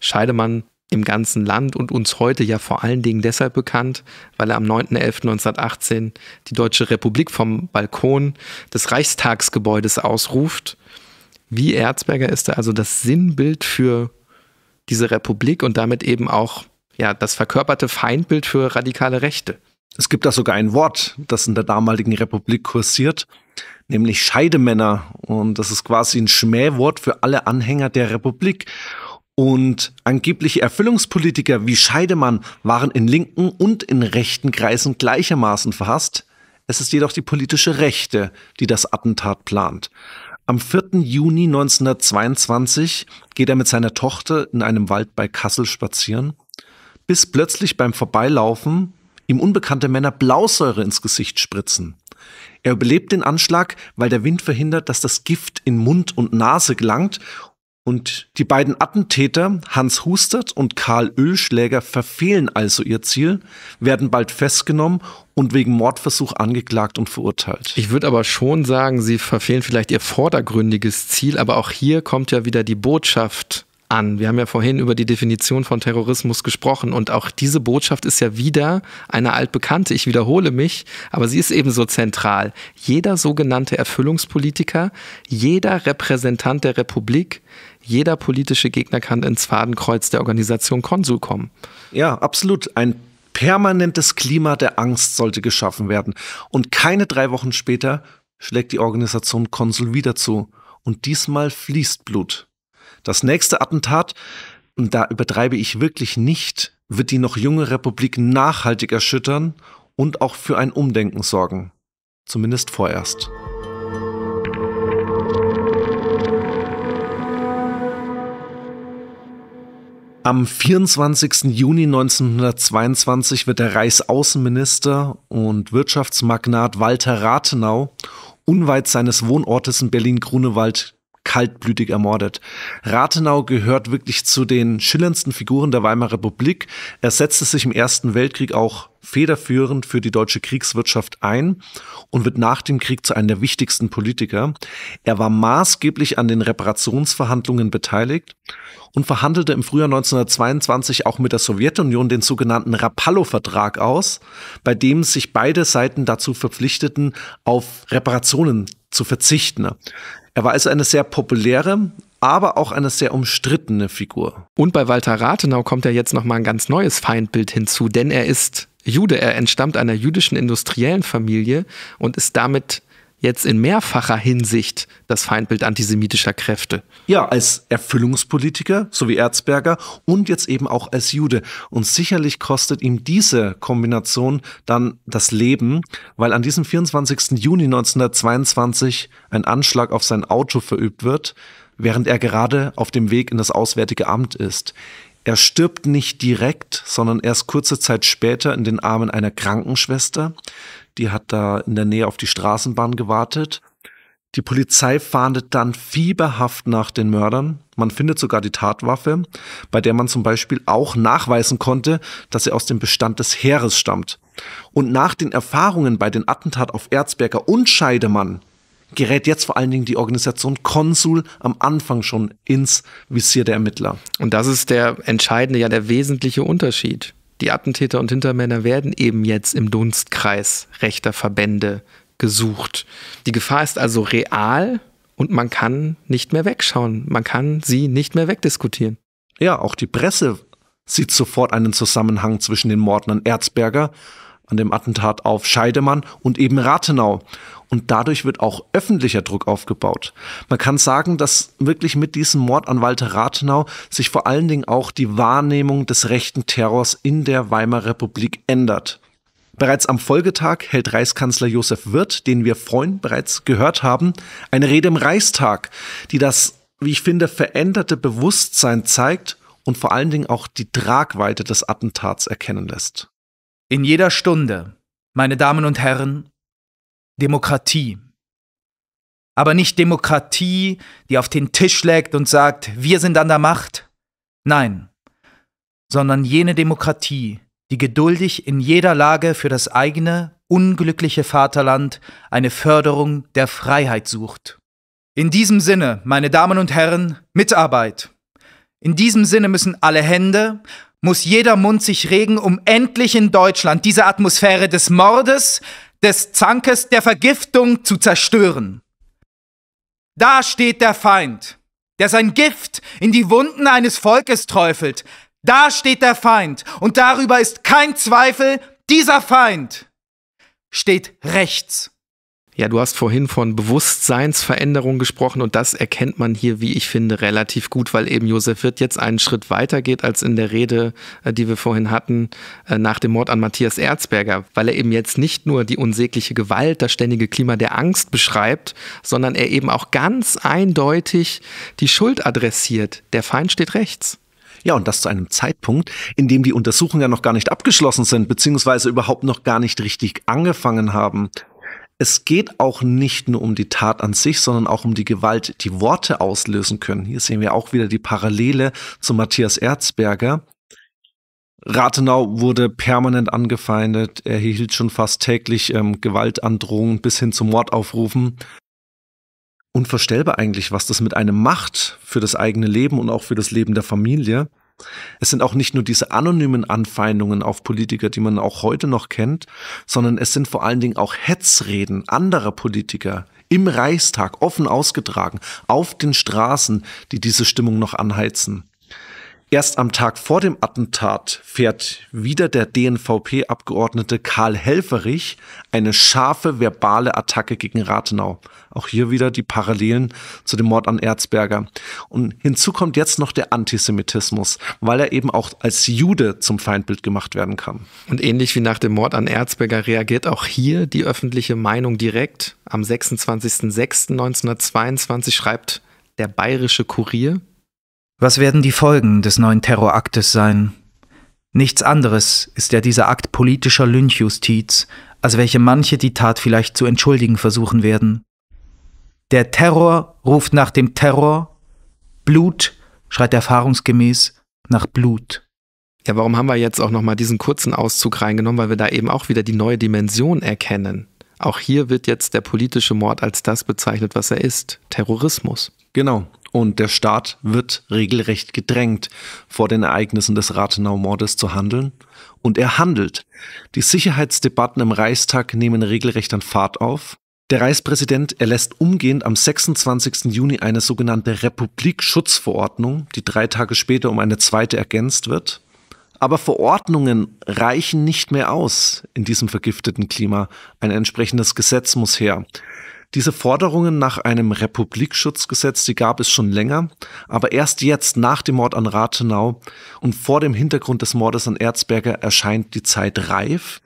Scheidemann im ganzen Land und uns heute ja vor allen Dingen deshalb bekannt, weil er am 9.11.1918 die Deutsche Republik vom Balkon des Reichstagsgebäudes ausruft. Wie Erzberger ist er also das Sinnbild für diese Republik und damit eben auch ja, das verkörperte Feindbild für radikale Rechte. Es gibt da sogar ein Wort, das in der damaligen Republik kursiert, nämlich Scheidemänner. Und das ist quasi ein Schmähwort für alle Anhänger der Republik. Und angebliche Erfüllungspolitiker wie Scheidemann waren in linken und in rechten Kreisen gleichermaßen verhasst. Es ist jedoch die politische Rechte, die das Attentat plant. Am 4. Juni 1922 geht er mit seiner Tochter in einem Wald bei Kassel spazieren, bis plötzlich beim Vorbeilaufen ihm unbekannte Männer Blausäure ins Gesicht spritzen. Er überlebt den Anschlag, weil der Wind verhindert, dass das Gift in Mund und Nase gelangt und die beiden Attentäter, Hans Hustert und Karl Ölschläger, verfehlen also ihr Ziel, werden bald festgenommen und wegen Mordversuch angeklagt und verurteilt. Ich würde aber schon sagen, sie verfehlen vielleicht ihr vordergründiges Ziel, aber auch hier kommt ja wieder die Botschaft an. Wir haben ja vorhin über die Definition von Terrorismus gesprochen und auch diese Botschaft ist ja wieder eine altbekannte. Ich wiederhole mich, aber sie ist ebenso zentral. Jeder sogenannte Erfüllungspolitiker, jeder Repräsentant der Republik, jeder politische Gegner kann ins Fadenkreuz der Organisation Konsul kommen. Ja, absolut. Ein permanentes Klima der Angst sollte geschaffen werden. Und keine drei Wochen später schlägt die Organisation Konsul wieder zu. Und diesmal fließt Blut. Das nächste Attentat, und da übertreibe ich wirklich nicht, wird die noch junge Republik nachhaltig erschüttern und auch für ein Umdenken sorgen. Zumindest vorerst. Am 24. Juni 1922 wird der Reichsaußenminister und Wirtschaftsmagnat Walter Rathenau unweit seines Wohnortes in Berlin-Grunewald kaltblütig ermordet. Rathenau gehört wirklich zu den schillerndsten Figuren der Weimarer Republik. Er setzte sich im Ersten Weltkrieg auch federführend für die deutsche Kriegswirtschaft ein und wird nach dem Krieg zu einem der wichtigsten Politiker. Er war maßgeblich an den Reparationsverhandlungen beteiligt und verhandelte im Frühjahr 1922 auch mit der Sowjetunion den sogenannten Rapallo-Vertrag aus, bei dem sich beide Seiten dazu verpflichteten, auf Reparationen zu verzichten. Er war also eine sehr populäre, aber auch eine sehr umstrittene Figur. Und bei Walter Rathenau kommt ja jetzt nochmal ein ganz neues Feindbild hinzu, denn er ist Jude. Er entstammt einer jüdischen industriellen Familie und ist damit jetzt in mehrfacher Hinsicht das Feindbild antisemitischer Kräfte. Ja, als Erfüllungspolitiker, so wie Erzberger, und jetzt eben auch als Jude. Und sicherlich kostet ihm diese Kombination dann das Leben, weil an diesem 24. Juni 1922 ein Anschlag auf sein Auto verübt wird, während er gerade auf dem Weg in das Auswärtige Amt ist. Er stirbt nicht direkt, sondern erst kurze Zeit später in den Armen einer Krankenschwester die hat da in der Nähe auf die Straßenbahn gewartet. Die Polizei fahndet dann fieberhaft nach den Mördern. Man findet sogar die Tatwaffe, bei der man zum Beispiel auch nachweisen konnte, dass sie aus dem Bestand des Heeres stammt. Und nach den Erfahrungen bei den Attentat auf Erzberger und Scheidemann gerät jetzt vor allen Dingen die Organisation Konsul am Anfang schon ins Visier der Ermittler. Und das ist der entscheidende, ja der wesentliche Unterschied die Attentäter und Hintermänner werden eben jetzt im Dunstkreis rechter Verbände gesucht. Die Gefahr ist also real und man kann nicht mehr wegschauen, man kann sie nicht mehr wegdiskutieren. Ja, auch die Presse sieht sofort einen Zusammenhang zwischen den Morden an Erzberger, an dem Attentat auf Scheidemann und eben Rathenau. Und dadurch wird auch öffentlicher Druck aufgebaut. Man kann sagen, dass wirklich mit diesem Mord an Walter Rathenau sich vor allen Dingen auch die Wahrnehmung des rechten Terrors in der Weimarer Republik ändert. Bereits am Folgetag hält Reichskanzler Josef Wirth, den wir vorhin bereits gehört haben, eine Rede im Reichstag, die das, wie ich finde, veränderte Bewusstsein zeigt und vor allen Dingen auch die Tragweite des Attentats erkennen lässt. In jeder Stunde, meine Damen und Herren, Demokratie. Aber nicht Demokratie, die auf den Tisch legt und sagt, wir sind an der Macht. Nein, sondern jene Demokratie, die geduldig in jeder Lage für das eigene, unglückliche Vaterland eine Förderung der Freiheit sucht. In diesem Sinne, meine Damen und Herren, Mitarbeit. In diesem Sinne müssen alle Hände, muss jeder Mund sich regen, um endlich in Deutschland diese Atmosphäre des Mordes, des Zankes der Vergiftung zu zerstören. Da steht der Feind, der sein Gift in die Wunden eines Volkes träufelt. Da steht der Feind, und darüber ist kein Zweifel, dieser Feind steht rechts. Ja, du hast vorhin von Bewusstseinsveränderung gesprochen und das erkennt man hier, wie ich finde, relativ gut, weil eben Josef Wirth jetzt einen Schritt weiter geht als in der Rede, äh, die wir vorhin hatten, äh, nach dem Mord an Matthias Erzberger, weil er eben jetzt nicht nur die unsägliche Gewalt, das ständige Klima der Angst beschreibt, sondern er eben auch ganz eindeutig die Schuld adressiert. Der Feind steht rechts. Ja, und das zu einem Zeitpunkt, in dem die Untersuchungen ja noch gar nicht abgeschlossen sind, beziehungsweise überhaupt noch gar nicht richtig angefangen haben es geht auch nicht nur um die Tat an sich, sondern auch um die Gewalt, die Worte auslösen können. Hier sehen wir auch wieder die Parallele zu Matthias Erzberger. Rathenau wurde permanent angefeindet. Er hielt schon fast täglich ähm, Gewaltandrohungen bis hin zum Mordaufrufen. Unvorstellbar eigentlich, was das mit einem macht für das eigene Leben und auch für das Leben der Familie. Es sind auch nicht nur diese anonymen Anfeindungen auf Politiker, die man auch heute noch kennt, sondern es sind vor allen Dingen auch Hetzreden anderer Politiker im Reichstag offen ausgetragen, auf den Straßen, die diese Stimmung noch anheizen. Erst am Tag vor dem Attentat fährt wieder der DNVP-Abgeordnete Karl Helferich eine scharfe verbale Attacke gegen Rathenau. Auch hier wieder die Parallelen zu dem Mord an Erzberger. Und hinzu kommt jetzt noch der Antisemitismus, weil er eben auch als Jude zum Feindbild gemacht werden kann. Und ähnlich wie nach dem Mord an Erzberger reagiert auch hier die öffentliche Meinung direkt. Am 26.06.1922 schreibt der Bayerische Kurier, was werden die Folgen des neuen Terroraktes sein? Nichts anderes ist ja dieser Akt politischer Lynchjustiz, als welche manche die Tat vielleicht zu entschuldigen versuchen werden. Der Terror ruft nach dem Terror, Blut schreit erfahrungsgemäß nach Blut. Ja, warum haben wir jetzt auch nochmal diesen kurzen Auszug reingenommen? Weil wir da eben auch wieder die neue Dimension erkennen. Auch hier wird jetzt der politische Mord als das bezeichnet, was er ist, Terrorismus. Genau, und der Staat wird regelrecht gedrängt, vor den Ereignissen des Rathenau-Mordes zu handeln. Und er handelt. Die Sicherheitsdebatten im Reichstag nehmen regelrecht an Fahrt auf. Der Reichspräsident erlässt umgehend am 26. Juni eine sogenannte Republikschutzverordnung, die drei Tage später um eine zweite ergänzt wird. Aber Verordnungen reichen nicht mehr aus in diesem vergifteten Klima. Ein entsprechendes Gesetz muss her. Diese Forderungen nach einem Republikschutzgesetz, die gab es schon länger, aber erst jetzt nach dem Mord an Rathenau und vor dem Hintergrund des Mordes an Erzberger erscheint die Zeit reif.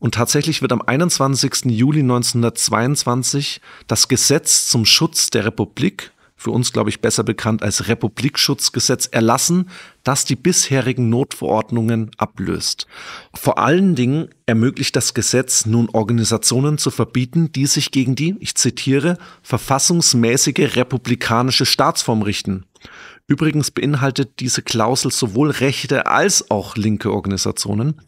Und tatsächlich wird am 21. Juli 1922 das Gesetz zum Schutz der Republik für uns, glaube ich, besser bekannt als Republikschutzgesetz, erlassen, das die bisherigen Notverordnungen ablöst. Vor allen Dingen ermöglicht das Gesetz nun Organisationen zu verbieten, die sich gegen die, ich zitiere, verfassungsmäßige republikanische Staatsform richten. Übrigens beinhaltet diese Klausel sowohl rechte als auch linke Organisationen.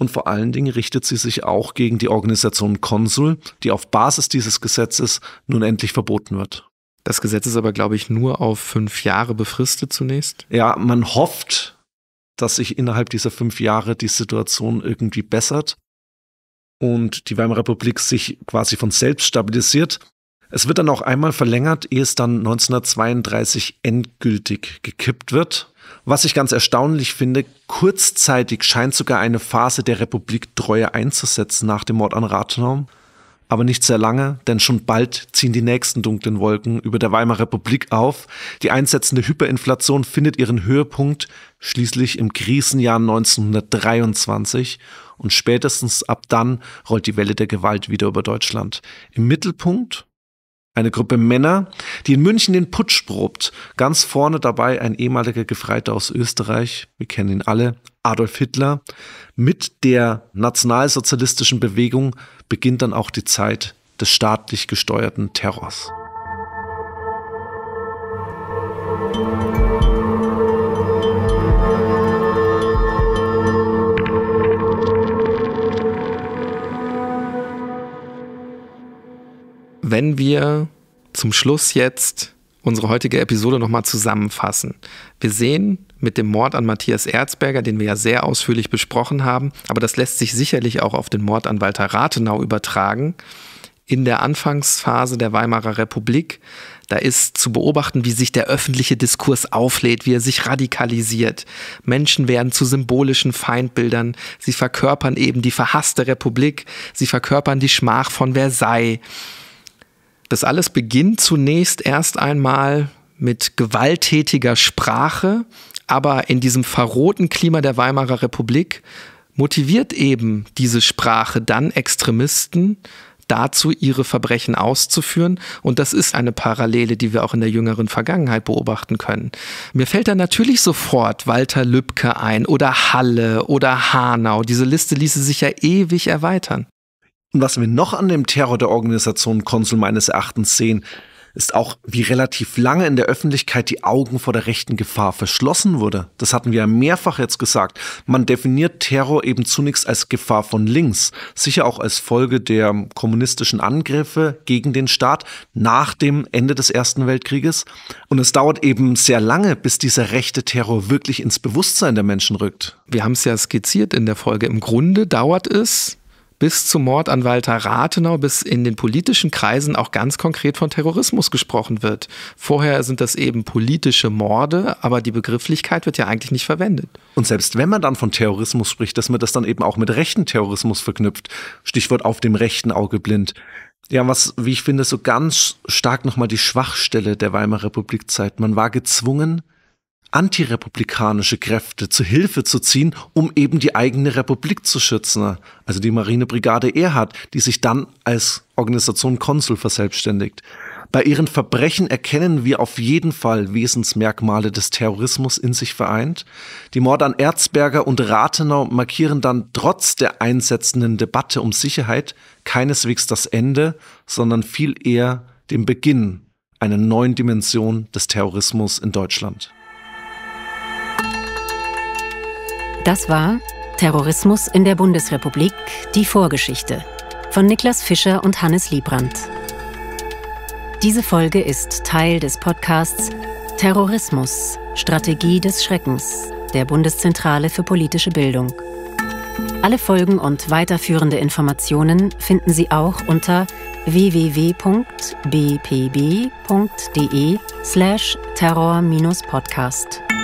Und vor allen Dingen richtet sie sich auch gegen die Organisation Konsul, die auf Basis dieses Gesetzes nun endlich verboten wird. Das Gesetz ist aber, glaube ich, nur auf fünf Jahre befristet zunächst. Ja, man hofft, dass sich innerhalb dieser fünf Jahre die Situation irgendwie bessert und die Weimarer Republik sich quasi von selbst stabilisiert. Es wird dann auch einmal verlängert, ehe es dann 1932 endgültig gekippt wird. Was ich ganz erstaunlich finde, kurzzeitig scheint sogar eine Phase der Republiktreue einzusetzen nach dem Mord an Rathenau aber nicht sehr lange, denn schon bald ziehen die nächsten dunklen Wolken über der Weimarer Republik auf. Die einsetzende Hyperinflation findet ihren Höhepunkt schließlich im Krisenjahr 1923 und spätestens ab dann rollt die Welle der Gewalt wieder über Deutschland. Im Mittelpunkt eine Gruppe Männer, die in München den Putsch probt. Ganz vorne dabei ein ehemaliger Gefreiter aus Österreich, wir kennen ihn alle, Adolf Hitler. Mit der nationalsozialistischen Bewegung beginnt dann auch die Zeit des staatlich gesteuerten Terrors. Wenn wir zum Schluss jetzt unsere heutige Episode nochmal zusammenfassen. Wir sehen mit dem Mord an Matthias Erzberger, den wir ja sehr ausführlich besprochen haben, aber das lässt sich sicherlich auch auf den Mord an Walter Rathenau übertragen. In der Anfangsphase der Weimarer Republik, da ist zu beobachten, wie sich der öffentliche Diskurs auflädt, wie er sich radikalisiert. Menschen werden zu symbolischen Feindbildern. Sie verkörpern eben die verhasste Republik. Sie verkörpern die Schmach von Versailles. Das alles beginnt zunächst erst einmal mit gewalttätiger Sprache, aber in diesem verroten Klima der Weimarer Republik motiviert eben diese Sprache dann Extremisten dazu, ihre Verbrechen auszuführen. Und das ist eine Parallele, die wir auch in der jüngeren Vergangenheit beobachten können. Mir fällt da natürlich sofort Walter Lübcke ein oder Halle oder Hanau. Diese Liste ließe sich ja ewig erweitern. Und was wir noch an dem Terror der Organisation Konsul meines Erachtens sehen, ist auch, wie relativ lange in der Öffentlichkeit die Augen vor der rechten Gefahr verschlossen wurde. Das hatten wir ja mehrfach jetzt gesagt. Man definiert Terror eben zunächst als Gefahr von links, sicher auch als Folge der kommunistischen Angriffe gegen den Staat nach dem Ende des Ersten Weltkrieges. Und es dauert eben sehr lange, bis dieser rechte Terror wirklich ins Bewusstsein der Menschen rückt. Wir haben es ja skizziert in der Folge. Im Grunde dauert es bis zum Mord an Walter Rathenau, bis in den politischen Kreisen auch ganz konkret von Terrorismus gesprochen wird. Vorher sind das eben politische Morde, aber die Begrifflichkeit wird ja eigentlich nicht verwendet. Und selbst wenn man dann von Terrorismus spricht, dass man das dann eben auch mit rechten Terrorismus verknüpft. Stichwort auf dem rechten Auge blind. Ja, was, wie ich finde, so ganz stark nochmal die Schwachstelle der Weimarer Republikzeit. Man war gezwungen, antirepublikanische Kräfte zu Hilfe zu ziehen, um eben die eigene Republik zu schützen. Also die Marinebrigade Erhard, die sich dann als Organisation Konsul verselbstständigt. Bei ihren Verbrechen erkennen wir auf jeden Fall Wesensmerkmale des Terrorismus in sich vereint. Die Morde an Erzberger und Rathenau markieren dann trotz der einsetzenden Debatte um Sicherheit keineswegs das Ende, sondern viel eher den Beginn einer neuen Dimension des Terrorismus in Deutschland. Das war Terrorismus in der Bundesrepublik, die Vorgeschichte von Niklas Fischer und Hannes Liebrandt. Diese Folge ist Teil des Podcasts Terrorismus, Strategie des Schreckens der Bundeszentrale für politische Bildung. Alle Folgen und weiterführende Informationen finden Sie auch unter www.bpb.de slash terror-podcast.